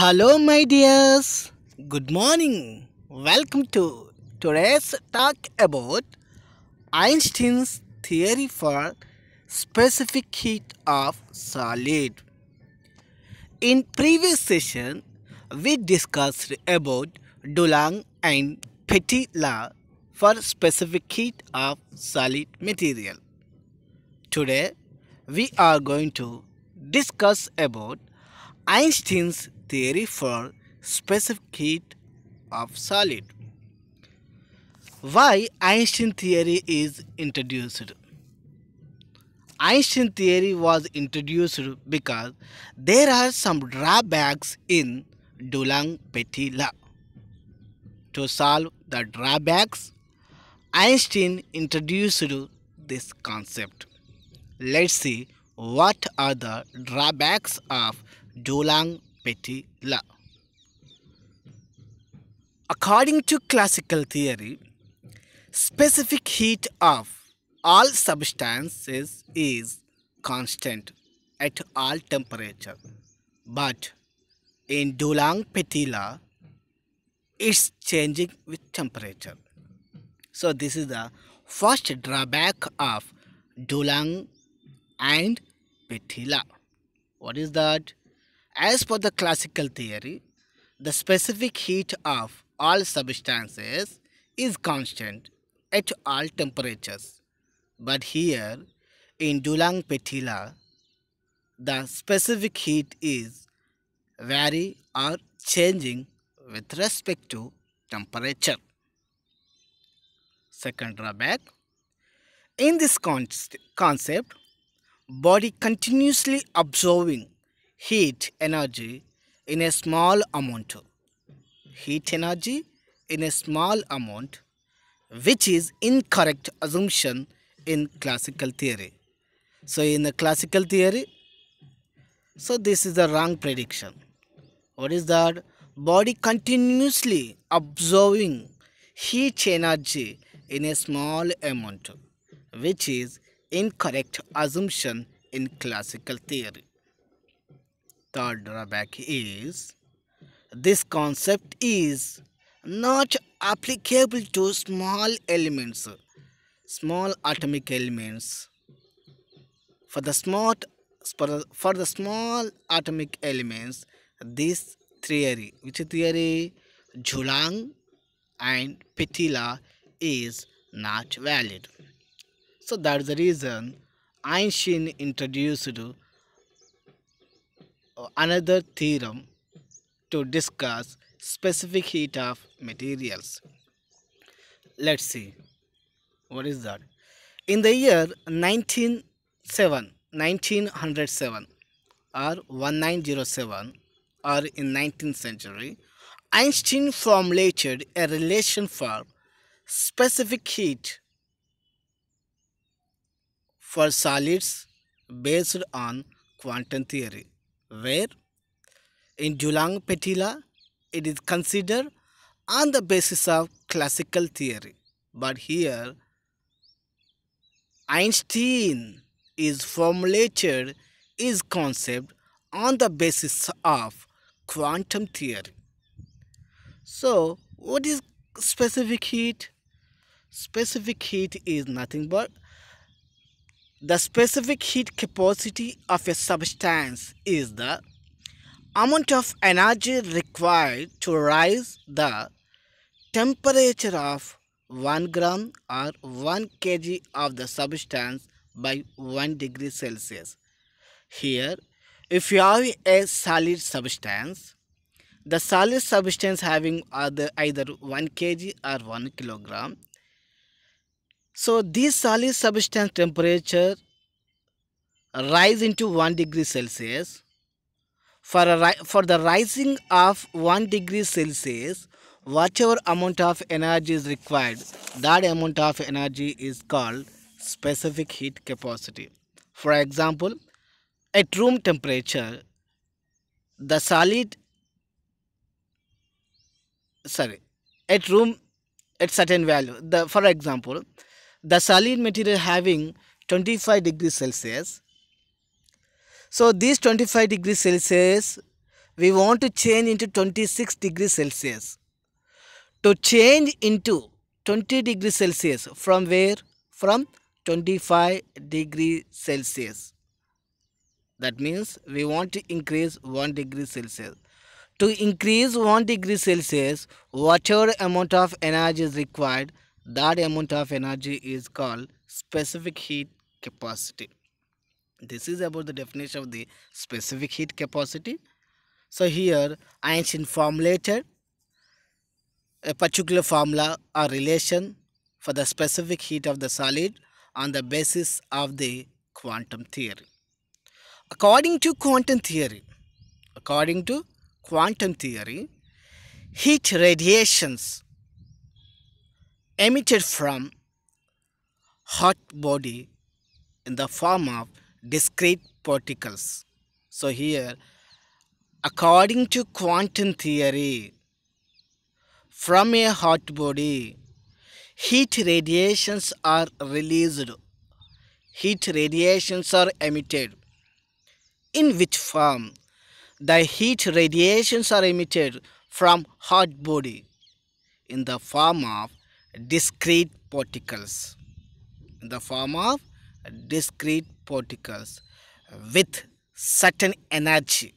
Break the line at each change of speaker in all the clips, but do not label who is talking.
Hello, my dears. Good morning. Welcome to today's talk about Einstein's theory for specific heat of solid. In previous session, we discussed about Dulong and Petit law for specific heat of solid material. Today, we are going to discuss about Einstein's theory for specific heat of solid. Why Einstein theory is introduced? Einstein theory was introduced because there are some drawbacks in Dulong-Petit law. To solve the drawbacks, Einstein introduced this concept. Let's see what are the drawbacks of Dulong Petila. According to classical theory, specific heat of all substances is constant at all temperature. But in Dulang Petila, it's changing with temperature. So this is the first drawback of Dulang and Petila. What is that? As per the classical theory, the specific heat of all substances is constant at all temperatures. But here in Dulang Petila, the specific heat is vary or changing with respect to temperature. Second drawback. In this con concept, body continuously absorbing heat energy in a small amount heat energy in a small amount which is incorrect assumption in classical theory so in the classical theory so this is the wrong prediction what is that body continuously absorbing heat energy in a small amount which is incorrect assumption in classical theory third drawback is this concept is not applicable to small elements small atomic elements for the small for the, small atomic elements this theory which theory Julang and Petila is not valid so that's the reason Einstein introduced another theorem to discuss specific heat of materials. Let's see. What is that? In the year 1907, 1907 or 1907 or in 19th century, Einstein formulated a relation for specific heat for solids based on quantum theory where in Julang Petila it is considered on the basis of classical theory. But here Einstein is formulated his concept on the basis of quantum theory. So what is specific heat? Specific heat is nothing but the specific heat capacity of a substance is the amount of energy required to raise the temperature of 1 gram or 1 kg of the substance by 1 degree Celsius. Here, if you have a solid substance, the solid substance having either, either 1 kg or 1 kilogram so this solid substance temperature rise into 1 degree Celsius. For, a, for the rising of 1 degree Celsius, whatever amount of energy is required, that amount of energy is called specific heat capacity. For example, at room temperature, the solid, sorry, at room, at certain value, the, for example, the saline material having 25 degrees Celsius. So this 25 degrees Celsius we want to change into 26 degrees Celsius. To change into 20 degrees Celsius from where? From 25 degrees Celsius. That means we want to increase 1 degree Celsius. To increase 1 degree Celsius, whatever amount of energy is required, that amount of energy is called specific heat capacity. This is about the definition of the specific heat capacity. So here Einstein formulated a particular formula or relation for the specific heat of the solid on the basis of the quantum theory. According to quantum theory, according to quantum theory, heat radiations emitted from hot body in the form of discrete particles. So here, according to quantum theory, from a hot body, heat radiations are released. Heat radiations are emitted. In which form? The heat radiations are emitted from hot body in the form of discrete particles in the form of discrete particles with certain energy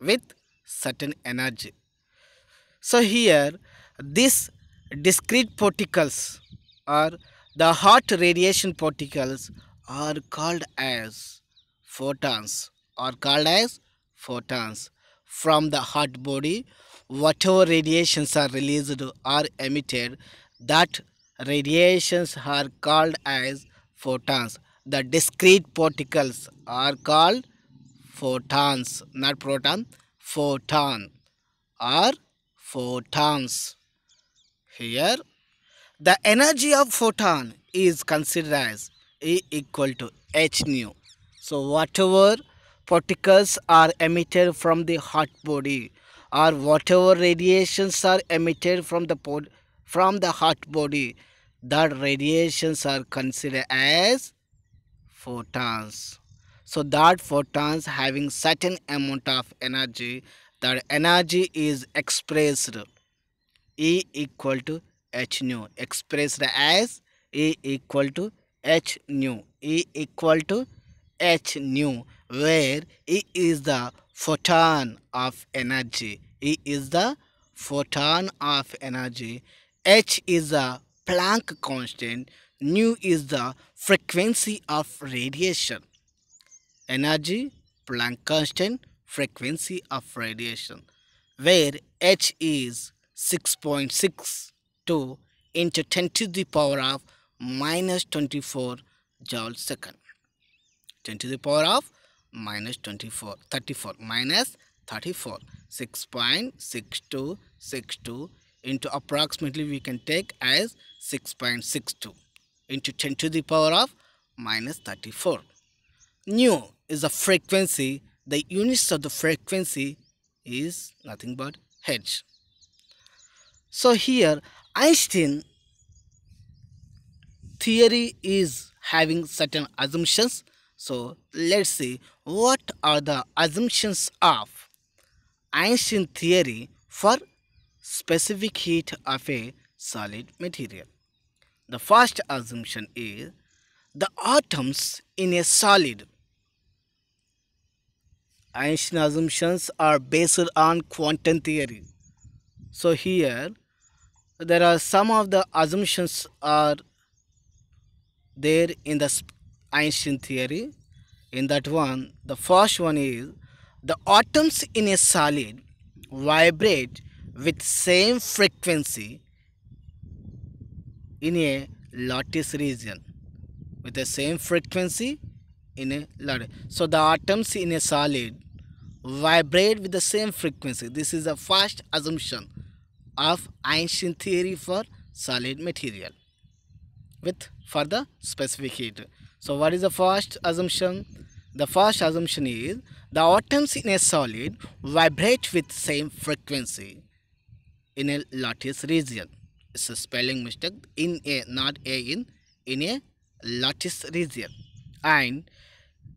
with certain energy so here these discrete particles or the hot radiation particles are called as photons are called as photons from the hot body whatever radiations are released or emitted, that radiations are called as photons. The discrete particles are called photons, not proton, photon or photons. Here, the energy of photon is considered as E equal to h nu. So whatever particles are emitted from the hot body or whatever radiations are emitted from the pod, from the hot body that radiations are considered as photons so that photons having certain amount of energy that energy is expressed E equal to h nu expressed as E equal to h nu E equal to h nu where E is the photon of energy. E is the photon of energy. H is the Planck constant. Nu is the frequency of radiation. Energy, Planck constant, frequency of radiation. Where H is 6.62 into 10 to the power of minus 24 joule second. 10 to the power of minus 24 34 minus 34 6.6262 into approximately we can take as 6.62 into 10 to the power of minus 34 nu is the frequency the units of the frequency is nothing but hertz so here einstein theory is having certain assumptions so let's see what are the assumptions of Einstein theory for specific heat of a solid material. The first assumption is the atoms in a solid. Einstein assumptions are based on quantum theory. So here there are some of the assumptions are there in the Einstein theory. In that one, the first one is the atoms in a solid vibrate with same frequency in a lattice region with the same frequency in a lattice. So the atoms in a solid vibrate with the same frequency. This is the first assumption of Einstein theory for solid material with further specific heat. So what is the first assumption? The first assumption is the atoms in a solid vibrate with same frequency in a lattice region. It's a spelling mistake in a not a in in a lattice region and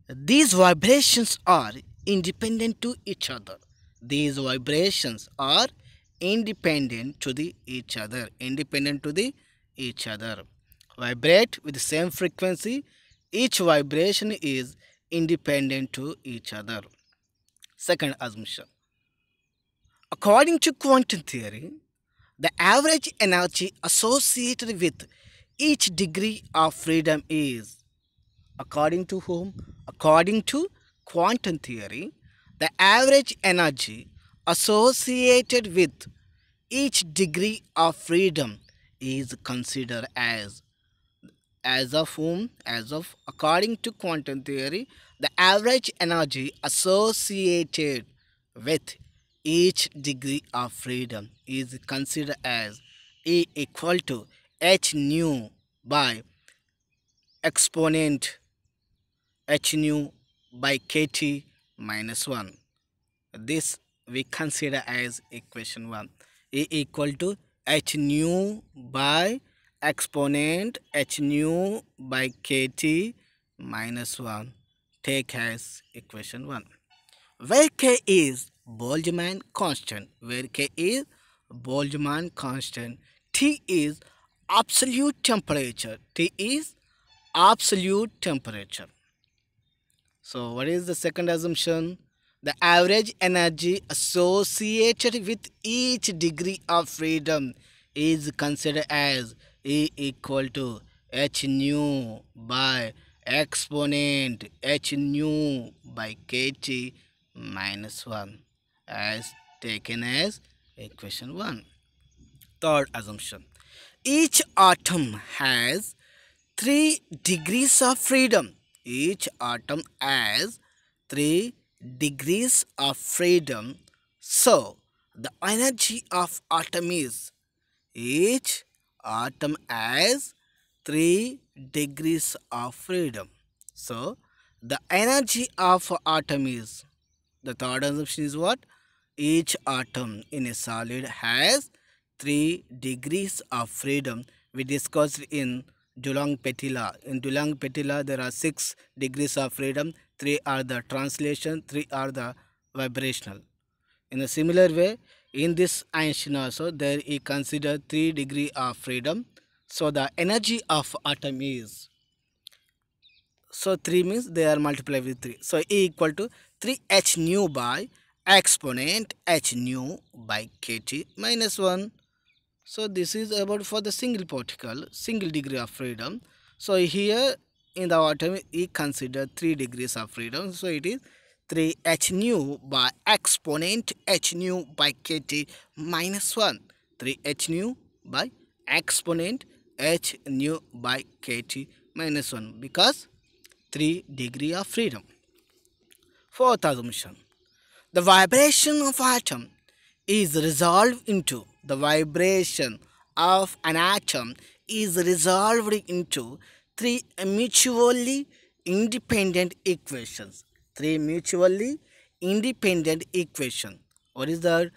these vibrations are independent to each other. These vibrations are independent to the each other independent to the each other vibrate with the same frequency each vibration is independent to each other. Second assumption. According to quantum theory, the average energy associated with each degree of freedom is, according to whom? According to quantum theory, the average energy associated with each degree of freedom is considered as as of whom, as of according to quantum theory, the average energy associated with each degree of freedom is considered as E equal to h nu by exponent h nu by kt minus 1. This we consider as equation 1. E equal to h nu by exponent h nu by kt minus 1 take as equation 1 where k is Boltzmann constant where k is Boltzmann constant T is absolute temperature T is absolute temperature so what is the second assumption the average energy associated with each degree of freedom is considered as E equal to h nu by exponent h nu by kt minus 1 as taken as equation 1. Third assumption. Each atom has 3 degrees of freedom. Each atom has 3 degrees of freedom. So, the energy of atom is each Atom as 3 degrees of freedom. So, the energy of atom is, the third assumption is what? Each atom in a solid has 3 degrees of freedom. We discussed in Dulong Petila. In Dulong Petila, there are 6 degrees of freedom. 3 are the translation, 3 are the vibrational. In a similar way, in this Einstein also there is considered 3 degree of freedom. So the energy of atom is so 3 means they are multiplied with 3. So E equal to 3h nu by exponent h nu by kt minus 1. So this is about for the single particle, single degree of freedom. So here in the atom, E consider 3 degrees of freedom. So it is 3h nu by exponent h nu by kt minus 1 3h nu by exponent h nu by kt minus 1 because 3 degree of freedom. Fourth assumption. The vibration of atom is resolved into the vibration of an atom is resolved into three mutually independent equations three mutually independent equation or is the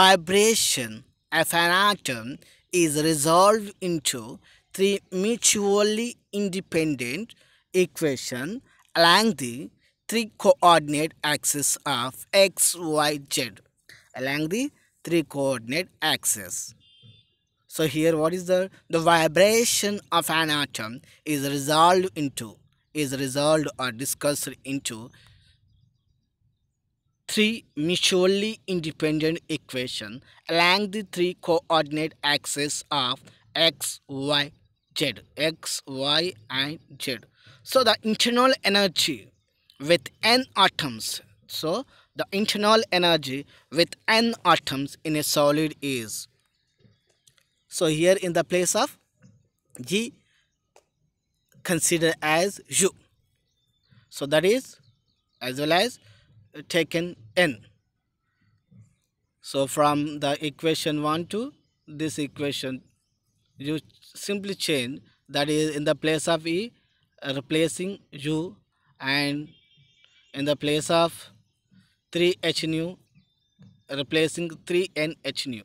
vibration of an atom is resolved into three mutually independent equation along the three coordinate axes of x, y, z along the three coordinate axes. So here what is the the vibration of an atom is resolved into is resolved or discussed into three mutually independent equations along the three coordinate axes of x, y, z, x, y and z. So the internal energy with n atoms, so the internal energy with n atoms in a solid is, so here in the place of g consider as u. So that is as well as taken n. So from the equation 1 to this equation you simply change that is in the place of E replacing U and in the place of 3H nu replacing 3NH nu.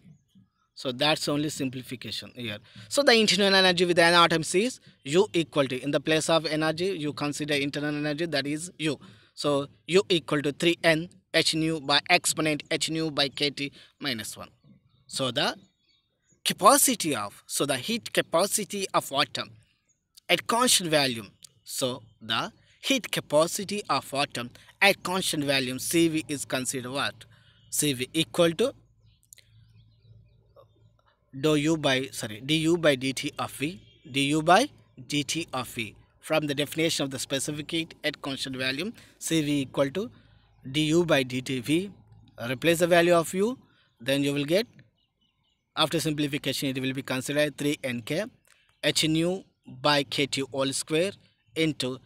So that's only simplification here. So the internal energy with n atom is U equal to in the place of energy you consider internal energy that is U. So u equal to 3n h nu by exponent h nu by kt minus 1. So the capacity of, so the heat capacity of atom at constant volume. So the heat capacity of atom at constant volume CV is considered what? CV equal to dU by sorry du by dt of v du by dt of v from the definition of the specific heat at constant volume CV equal to du by dtv. Replace the value of u, then you will get, after simplification it will be considered 3nk h nu by kt all square into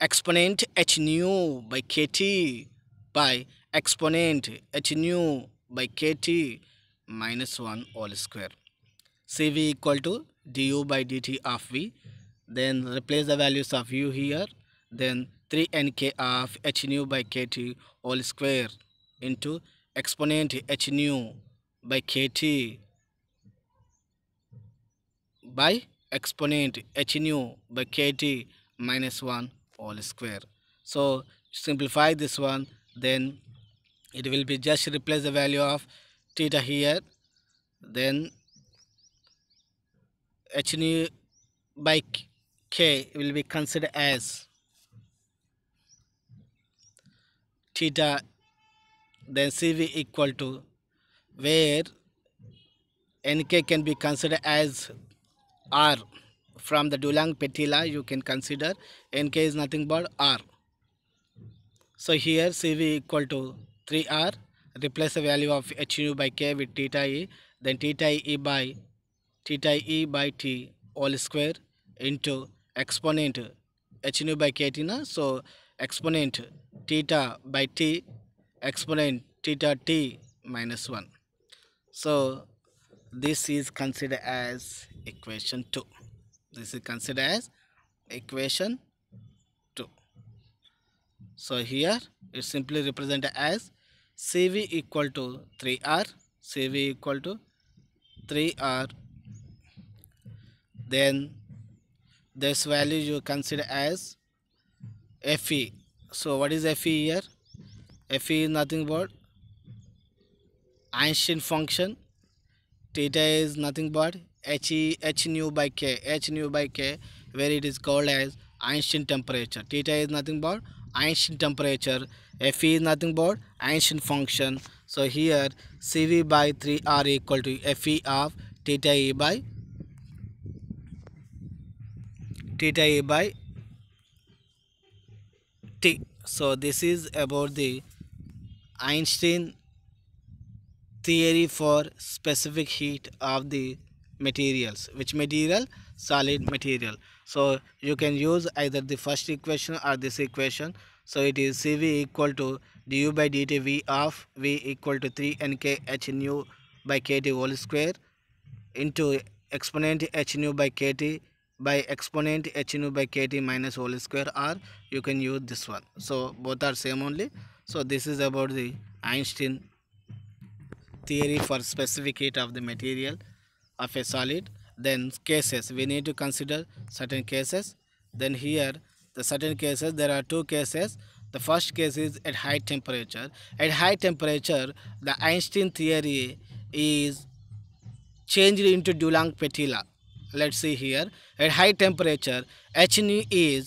exponent h nu by kt by exponent h nu by kt minus 1 all square. CV equal to du by dt of v then replace the values of u here then 3nk of h nu by kt all square into exponent h nu by kt by exponent h nu by kt minus 1 all square so simplify this one then it will be just replace the value of theta here then h nu by k will be considered as theta then cv equal to where nk can be considered as r from the dulang petila you can consider nk is nothing but r so here cv equal to 3r replace the value of hu by k with theta e then theta e by theta e by t all square into exponent h nu by kt na so exponent theta by t exponent theta t minus 1 so this is considered as equation 2 this is considered as equation 2 so here it simply represented as cv equal to 3r cv equal to 3r then this value you consider as fe so what is fe here fe is nothing but Einstein function theta is nothing but h nu by k h nu by k where it is called as Einstein temperature theta is nothing but Einstein temperature fe is nothing but Einstein function so here cv by 3r equal to fe of theta e by theta a by t so this is about the einstein theory for specific heat of the materials which material solid material so you can use either the first equation or this equation so it is cv equal to du by dt v of v equal to 3 nk h nu by kt whole square into exponent h nu by kt by exponent h nu by kt minus whole square or you can use this one so both are same only so this is about the einstein theory for specific heat of the material of a solid then cases we need to consider certain cases then here the certain cases there are two cases the first case is at high temperature at high temperature the einstein theory is changed into Dulong Petila let's see here at high temperature h nu is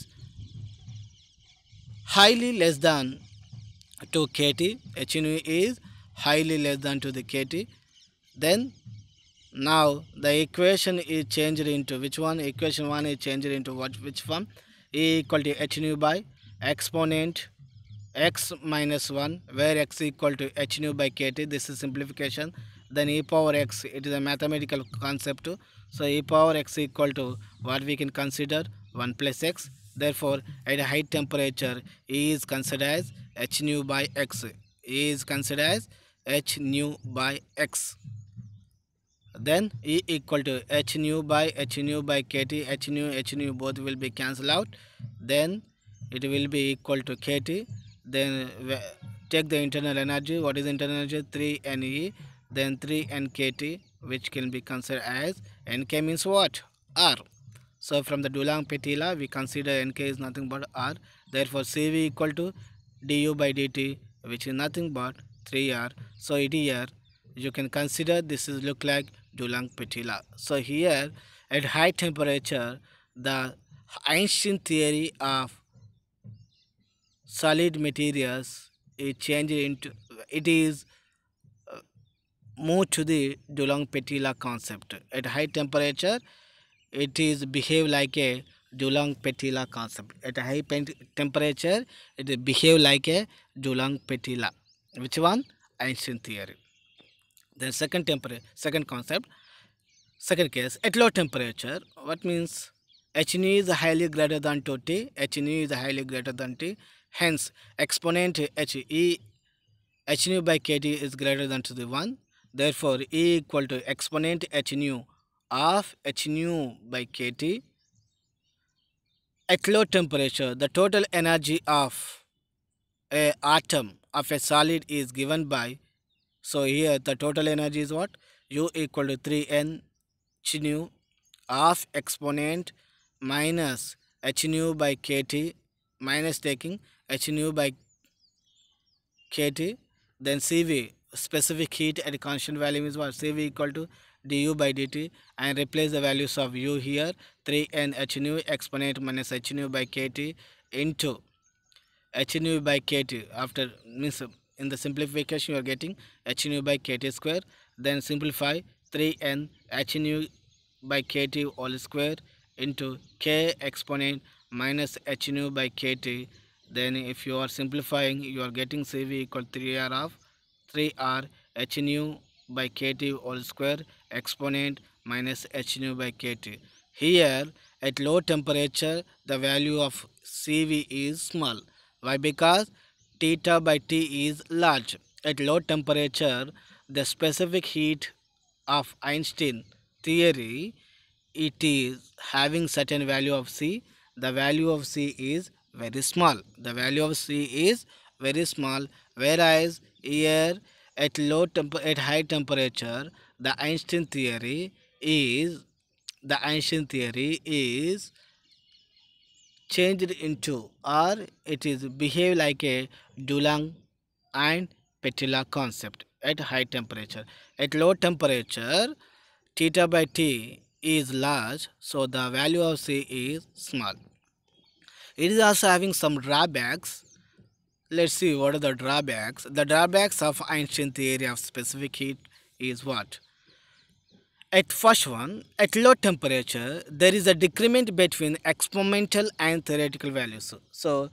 highly less than to kT h nu is highly less than to the kT then now the equation is changed into which one equation 1 is changed into what which form e equal to h nu by exponent x minus 1 where x equal to h nu by kt this is simplification then e power x it is a mathematical concept so e power x equal to what we can consider 1 plus x therefore at high temperature e is considered as h nu by x e is considered as h nu by x then e equal to h nu by h nu by kt h nu h nu both will be cancelled out then it will be equal to kt then take the internal energy what is internal energy 3 ne then 3 nkt which can be considered as nk means what r so from the dulang petila we consider nk is nothing but r therefore cv equal to du by dt which is nothing but 3r so it here you can consider this is look like dulang petila so here at high temperature the Einstein theory of solid materials is changed into it is move to the Dulong Petila concept. At high temperature, it is behave like a Dulong Petila concept. At high temperature, it behave like a Dulong Petila. Which one? Einstein theory. Then second temperature, second concept, second case at low temperature. What means? Hnu is highly greater than 2T, t nu is highly greater than T, hence exponent H E Hnu by KT is greater than to the 1 Therefore, e equal to exponent h nu of h nu by kT at low temperature, the total energy of a atom of a solid is given by, so here the total energy is what? U equal to 3N h nu of exponent minus h nu by kT minus taking h nu by kT then CV specific heat at constant value is what cv equal to du by dt and replace the values of u here 3 n H h nu exponent minus h nu by kt into h nu by kt after means in the simplification you are getting h nu by kt square then simplify 3 n H h nu by kt all square into k exponent minus h nu by kt then if you are simplifying you are getting cv equal 3r of 3 h nu by kt all square exponent minus h nu by kt. Here at low temperature the value of Cv is small. Why? Because theta by T is large. At low temperature the specific heat of Einstein theory it is having certain value of C. The value of C is very small. The value of C is very small whereas air at low temp at high temperature the Einstein theory is the Einstein theory is changed into or it is behave like a Dulang and Petila concept at high temperature. At low temperature theta by T is large so the value of C is small. It is also having some drawbacks Let's see what are the drawbacks. The drawbacks of Einstein theory of specific heat is what? At first one, at low temperature, there is a decrement between experimental and theoretical values. So,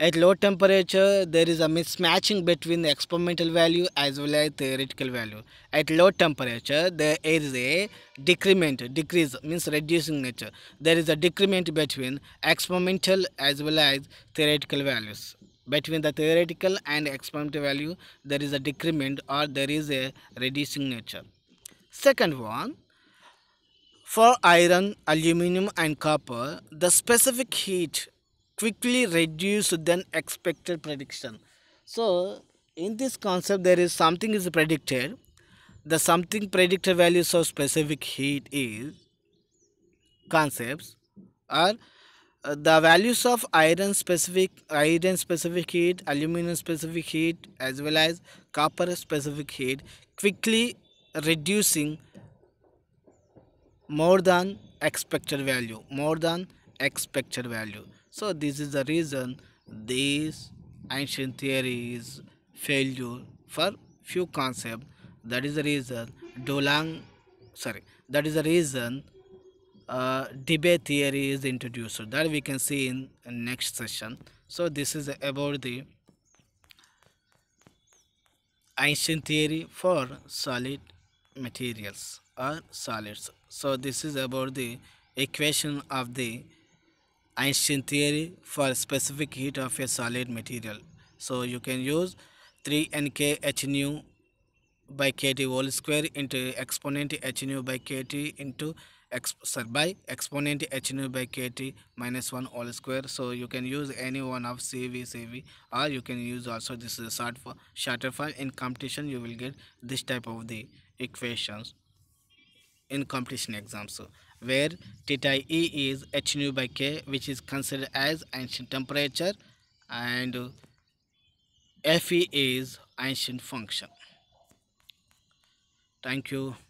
at low temperature, there is a mismatching between the experimental value as well as theoretical value. At low temperature, there is a decrement, decrease means reducing nature. There is a decrement between experimental as well as theoretical values between the theoretical and experimental value there is a decrement or there is a reducing nature. Second one, for iron, aluminum and copper, the specific heat quickly reduced than expected prediction. So, in this concept there is something is predicted. The something predicted values of specific heat is concepts are uh, the values of iron specific iron specific heat aluminum specific heat as well as copper specific heat quickly reducing more than expected value more than expected value so this is the reason this ancient theory is failure for few concept that is the reason dolang sorry that is the reason uh, debate theory is introduced so that we can see in next session so this is about the Einstein theory for solid materials or solids so this is about the equation of the Einstein theory for specific heat of a solid material so you can use 3nk h nu by kt whole square into exponent h nu by kt into exp by exponent h nu by kt minus 1 all square so you can use any one of cv cv or you can use also this is uh, a short for shorter form in competition you will get this type of the equations in competition exams where theta e is h nu by k which is considered as ancient temperature and fe is ancient function thank you